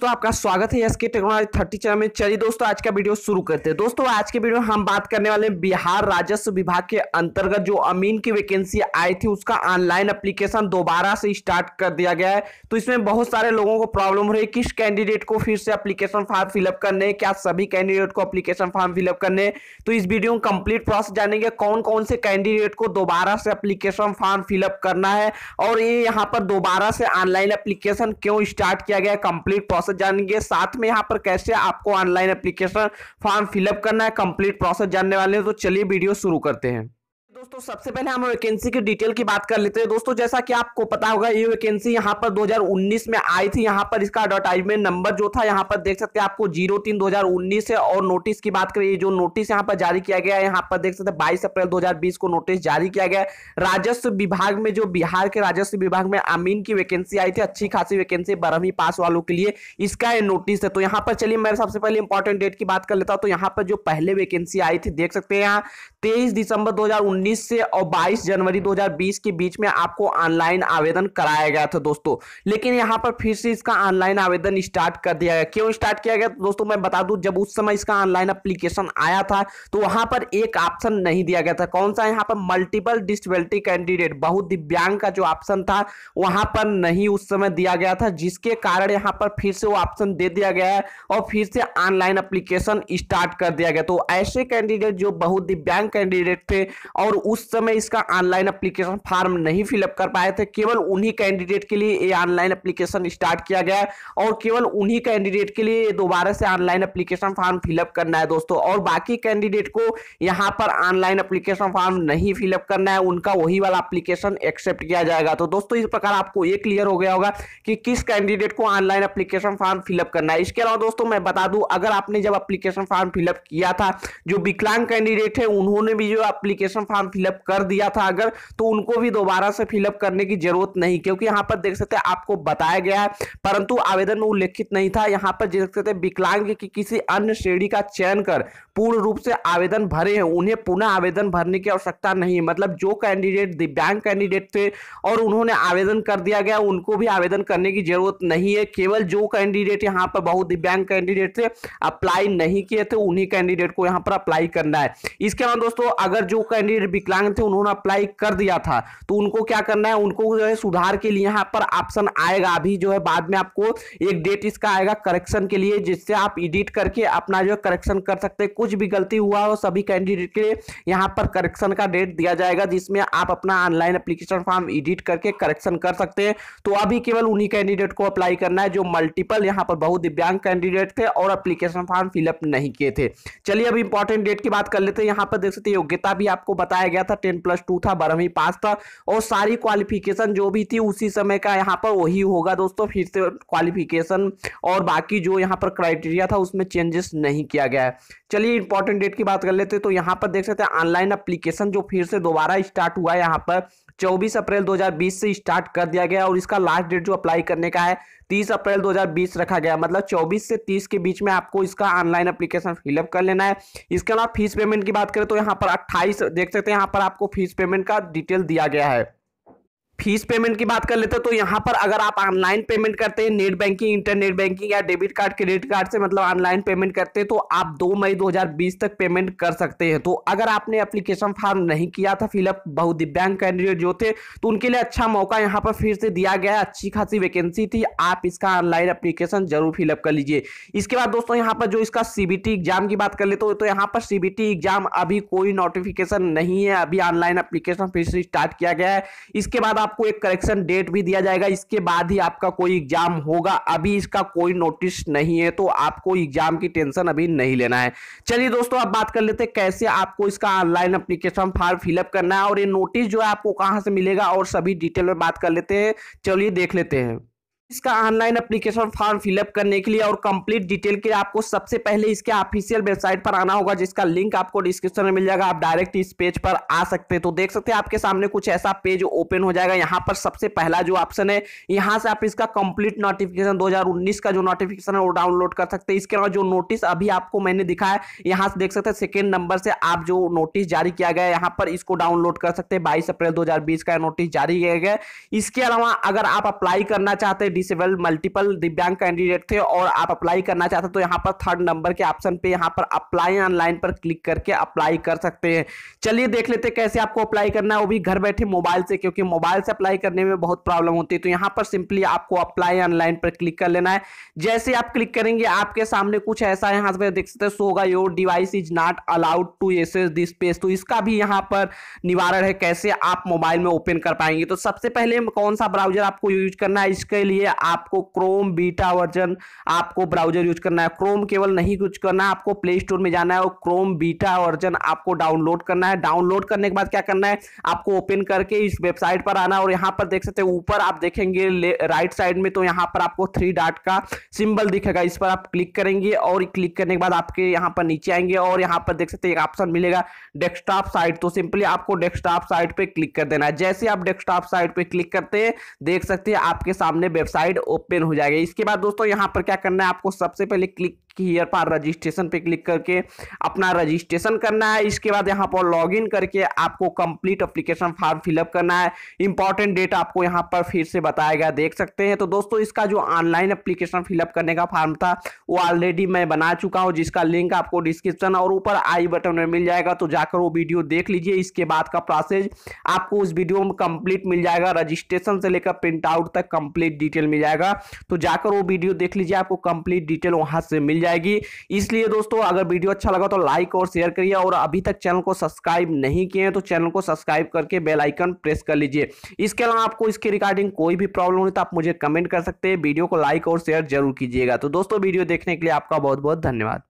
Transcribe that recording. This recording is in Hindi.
दोस्तों आपका स्वागत है एसके टेक्नोलॉजी थर्टी चैनल में चलिए दोस्तों आज का वीडियो शुरू करते हैं दोस्तों आज के वीडियो में हम बात करने वाले हैं बिहार राजस्व विभाग के अंतर्गत जो अमीन की वैकेंसी आई थी उसका ऑनलाइन एप्लीकेशन दोबारा से स्टार्ट कर दिया गया है तो इसमें बहुत सारे लोगों को प्रॉब्लम हो रही है किस कैंडिडेट को फिर से अप्लीकेशन फॉर्म फिलअप करने क्या सभी कैंडिडेट को अप्लीकेशन फॉर्म फिलअप करने तो इस वीडियो में कंप्लीट प्रोसेस जानेंगे कौन कौन से कैंडिडेट को दोबारा से अप्लीकेशन फॉर्म फिलअप करना है और ये यहाँ पर दोबारा से ऑनलाइन अप्लीकेशन क्यों स्टार्ट किया गया कंप्लीट प्रोसेस प्रोसेस जानेंगे साथ में यहाँ पर कैसे आपको ऑनलाइन एप्लीकेशन फॉर्म फिलअप करना है कंप्लीट प्रोसेस जानने वाले हैं तो चलिए वीडियो शुरू करते हैं दोस्तों सबसे पहले हम वैकेंसी की डिटेल की बात कर लेते हैं दोस्तों जैसा कि आपको पता होगा ये वैकेंसी यहाँ पर 2019 में आई थी यहाँ पर इसका एडवर्टाइजमेंट नंबर जो था यहाँ पर देख सकते हैं आपको जीरो तीन दो है और नोटिस की बात करें जो नोटिस यहाँ पर जारी किया गया है यहाँ पर देख सकते बाईस अप्रैल दो को नोटिस जारी किया गया राजस्व विभाग में जो बिहार के राजस्व विभाग में अमीन की वैकेंसी आई थी अच्छी खासी वैकेंसी बारहवीं पास वालों के लिए इसका नोटिस है तो यहाँ पर चलिए मैं सबसे पहले इंपॉर्टेंट डेट की बात कर लेता हूँ तो यहाँ पर जो पहले वैकेंसी आई थी देख सकते हैं यहाँ तेईस दिसंबर दो 2019 से और 22 जनवरी 2020 के बीच में आपको ऑनलाइन आवेदन कराया गया था दोस्तों लेकिन यहाँ पर फिर से इसका ऑनलाइन आवेदन स्टार्ट कर दिया गया क्यों स्टार्ट किया गया दोस्तों मैं बता दूं जब उस समय इसका ऑनलाइन अप्लीकेशन आया था तो वहां पर एक ऑप्शन नहीं दिया गया था कौन सा यहाँ पर मल्टीपल डिस्वेल्टी कैंडिडेट बहुत दिव्यांग का जो ऑप्शन था वहां पर नहीं उस समय दिया गया था जिसके कारण यहाँ पर फिर से वो ऑप्शन दे दिया गया है और फिर से ऑनलाइन अप्लीकेशन स्टार्ट कर दिया गया तो ऐसे कैंडिडेट जो बहुत दिव्यांग कैंडिडेट थे और और उस समय इसका ऑनलाइन एप्लीकेशन फॉर्म नहीं फिलअप कर पाए थे केवल उन्हीं कैंडिडेट के लिए ये ऑनलाइन एप्लीकेशन स्टार्ट किया गया और केवल उन्हीं कैंडिडेट के लिए दोबारा से ऑनलाइन एप्लीकेशन फॉर्म फिलअप करना है दोस्तों और बाकी कैंडिडेट को यहाँ पर ऑनलाइन एप्लीकेशन फॉर्म नहीं फिलअप करना है उनका वही वाला अप्लीकेशन एक्सेप्ट किया जाएगा तो दोस्तों इस प्रकार आपको ये क्लियर हो गया होगा कि किस कैंडिडेट को ऑनलाइन अप्लीकेशन फॉर्म फिलअप करना है इसके अलावा दोस्तों मैं बता दूं अगर आपने जब अप्लीकेशन फॉर्म फिलअप किया था जो विकलांग कैंडिडेट है उन्होंने भी जो अप्लीकेशन फॉर्म फॉर्म फिलअप कर दिया था अगर तो उनको भी दोबारा से फिलअप करने की जरूरत नहीं क्योंकि यहाँ पर देख सकते हैं आपको बताया गया है परंतु आवेदन में उल्लेखित नहीं था यहाँ पर देख सकते हैं विकलांग की किसी अन्य श्रेणी का चयन कर पूर्ण रूप से आवेदन भरे हैं उन्हें पुनः आवेदन भरने की आवश्यकता नहीं है मतलब जो कैंडिडेट दिव्यांग कैंडिडेट थे और उन्होंने आवेदन कर दिया गया उनको भी आवेदन करने की जरूरत नहीं है केवल जो कैंडिडेट यहाँ पर बहुत दिव्यांग कैंडिडेट थे अप्लाई नहीं किए थे उन्हीं कैंडिडेट को यहाँ पर अप्लाई करना है इसके बाद दोस्तों अगर जो कैंडिडेट विकलांग थे उन्होंने अप्लाई कर दिया था तो उनको क्या करना है उनको जो है सुधार के लिए यहाँ पर ऑप्शन आएगा अभी जो है बाद में आपको एक डेट इसका आएगा करेक्शन के लिए जिससे आप एडिट करके अपना जो है करेक्शन कर सकते हैं कुछ भी गलती हुआ हो सभी कैंडिडेट के लिए यहाँ पर करेक्शन का डेट दिया जाएगा जिसमें आप अपना ऑनलाइन अप्लीकेशन फॉर्म एडिट करके करेक्शन कर सकते हैं तो अभी केवल उन्हीं कैंडिडेट को अप्लाई करना है जो मल्टीपल यहाँ पर बहुत दिव्यांग कैंडिडेट थे और अप्लीकेशन फॉर्म फिलअप नहीं किए थे चलिए अब इंपॉर्टेंट डेट की बात कर लेते हैं यहाँ पर देख सकते योग्यता भी आपको बता कराया गया था टेन प्लस टू था बारहवीं पास था और सारी क्वालिफिकेशन जो भी थी उसी समय का यहाँ पर वही होगा दोस्तों फिर से क्वालिफिकेशन और बाकी जो यहाँ पर क्राइटेरिया था उसमें चेंजेस नहीं किया गया है चलिए इंपॉर्टेंट डेट की बात कर लेते तो यहाँ पर देख सकते हैं ऑनलाइन अप्लीकेशन जो फिर से दोबारा स्टार्ट हुआ है यहाँ पर चौबीस अप्रैल 2020 से स्टार्ट कर दिया गया और इसका लास्ट डेट जो अप्लाई करने का है 30 अप्रैल 2020 रखा गया मतलब 24 से 30 के बीच में आपको इसका ऑनलाइन अप्लीकेशन फिलअप कर लेना है इसके अलावा फीस पेमेंट की बात करें तो यहाँ पर 28 देख सकते हैं यहाँ पर आपको फीस पेमेंट का डिटेल दिया गया है फीस पेमेंट की बात कर लेते हैं तो यहाँ पर अगर आप ऑनलाइन पेमेंट करते हैं नेट बैंकिंग इंटरनेट बैंकिंग या डेबिट कार्ड क्रेडिट कार्ड से मतलब ऑनलाइन पेमेंट करते हैं तो आप 2 मई 2020 तक पेमेंट कर सकते हैं तो अगर आपने एप्लीकेशन फॉर्म नहीं किया था फिलअप बहुत दिव्यांग कैंडिडेट जो थे तो उनके लिए अच्छा मौका यहाँ पर फिर से दिया गया है अच्छी खासी वैकेंसी थी आप इसका ऑनलाइन अप्लीकेशन जरूर फिलअप कर लीजिए इसके बाद दोस्तों यहाँ पर जो इसका सीबीटी एग्जाम की बात कर लेते हो तो यहाँ पर सीबीटी एग्जाम अभी कोई नोटिफिकेशन नहीं है अभी ऑनलाइन अप्लीकेशन फिर से स्टार्ट किया गया है इसके बाद आपको एक करेक्शन डेट भी दिया जाएगा इसके बाद ही आपका कोई एग्जाम होगा अभी इसका कोई नोटिस नहीं है तो आपको एग्जाम की टेंशन अभी नहीं लेना है चलिए दोस्तों अब बात कर लेते हैं कैसे आपको इसका ऑनलाइन अप्लीकेशन फॉर्म फिलअप करना है और ये नोटिस जो है आपको कहाँ से मिलेगा और सभी डिटेल में बात कर लेते हैं चलिए देख लेते हैं इसका ऑनलाइन एप्लीकेशन फॉर्म फिलअप करने के लिए और कंप्लीट डिटेल के लिए आपको सबसे पहले इसके ऑफिशियल वेबसाइट पर आना होगा जिसका लिंक आपको डिस्क्रिप्शन में मिल जाएगा आप डायरेक्ट इस पेज पर आ सकते हैं तो देख सकते हैं आपके सामने कुछ ऐसा पेज ओपन हो जाएगा यहाँ पर सबसे पहला जो ऑप्शन है यहाँ से आप इसका कंप्लीट नोटिफिकेशन दो का जो नोटिफिकेशन है वो डाउनलोड कर सकते हैं इसके अलावा जो नोटिस अभी आपको मैंने दिखाया यहाँ से देख सकते हैं सेकेंड नंबर से आप जो नोटिस जारी किया गया है यहाँ पर इसको डाउनलोड कर सकते हैं बाईस अप्रैल दो का नोटिस जारी किया गया इसके अलावा अगर आप अप्लाई करना चाहते हैं डिसेबल मल्टीपल दिव्यांग कैंडिडेट थे और आप अप्लाई करना चाहते तो यहाँ पर थर्ड नंबर के ऑप्शन पे यहाँ पर अप्लाई ऑनलाइन पर क्लिक करके अप्लाई कर सकते हैं चलिए देख लेते कैसे आपको अप्लाई करना है वो भी घर बैठे मोबाइल से क्योंकि मोबाइल से अप्लाई करने में बहुत प्रॉब्लम होती है तो यहाँ पर सिंपली आपको अप्लाई ऑनलाइन पर क्लिक कर लेना है जैसे आप क्लिक करेंगे आपके सामने कुछ ऐसा यहाँ पर देख सकते हैं सोगा your device is not allowed to access this page तो इसका भी यहाँ पर निवारण है कैसे आप मोबाइल में ओपन कर पाएंगे तो सबसे पहले कौन सा ब्राउजर आपको यूज करना है इसके लिए है आपको क्रोम बीटा वर्जन आपको ब्राउजर यूज करना है क्रोम केवल नहीं यूज करना है आपको प्ले स्टोर में जाना है और क्रोम बीटा वर्जन आपको डाउनलोड करना है डाउनलोड करने के बाद क्या करना है आपको ओपन करके इस वेबसाइट पर आना और यहाँ पर देख सकते हैं ऊपर आप देखेंगे राइट साइड में तो यहाँ पर आपको थ्री डाट का सिंबल दिखेगा इस पर आप क्लिक करेंगे और क्लिक करने के बाद आपके यहाँ पर नीचे आएंगे और यहाँ पर देख सकते हैं एक ऑप्शन मिलेगा डेस्कटॉप साइट तो सिंपली आपको डेस्कटॉप साइट पर क्लिक कर देना है जैसे आप डेस्कटॉप साइट पर क्लिक करते हैं देख सकते हैं आपके सामने वेबसाइट साइड ओपन हो जाएगा इसके बाद दोस्तों यहाँ पर क्या करना है आपको सबसे पहले क्लिक कि हीयर पर रजिस्ट्रेशन पे क्लिक करके अपना रजिस्ट्रेशन करना है इसके बाद यहाँ पर लॉगिन करके आपको कंप्लीट अप्लीकेशन फॉर्म फिलअप करना है इंपॉर्टेंट डेट आपको यहाँ पर फिर से गया देख सकते हैं तो दोस्तों इसका जो ऑनलाइन अप्लीकेशन फिलअप करने का फॉर्म था वो ऑलरेडी मैं बना चुका हूँ जिसका लिंक आपको डिस्क्रिप्शन और ऊपर आई बटन में मिल जाएगा तो जाकर वो वीडियो देख लीजिए इसके बाद का प्रोसेस आपको उस वीडियो में कंप्लीट मिल जाएगा रजिस्ट्रेशन से लेकर प्रिंट आउट तक कंप्लीट डिटेल मिल जाएगा तो जाकर वो वीडियो देख लीजिए आपको कंप्लीट डिटेल वहां से मिल जाएगा जाएगी इसलिए दोस्तों अगर वीडियो अच्छा लगा तो लाइक और शेयर करिए और अभी तक चैनल को सब्सक्राइब नहीं किए हैं तो चैनल को सब्सक्राइब करके बेलाइकन प्रेस कर लीजिए इसके अलावा आपको इसके रिगार्डिंग कोई भी प्रॉब्लम हो तो आप मुझे कमेंट कर सकते हैं वीडियो को लाइक और शेयर जरूर कीजिएगा तो दोस्तों वीडियो देखने के लिए आपका बहुत बहुत धन्यवाद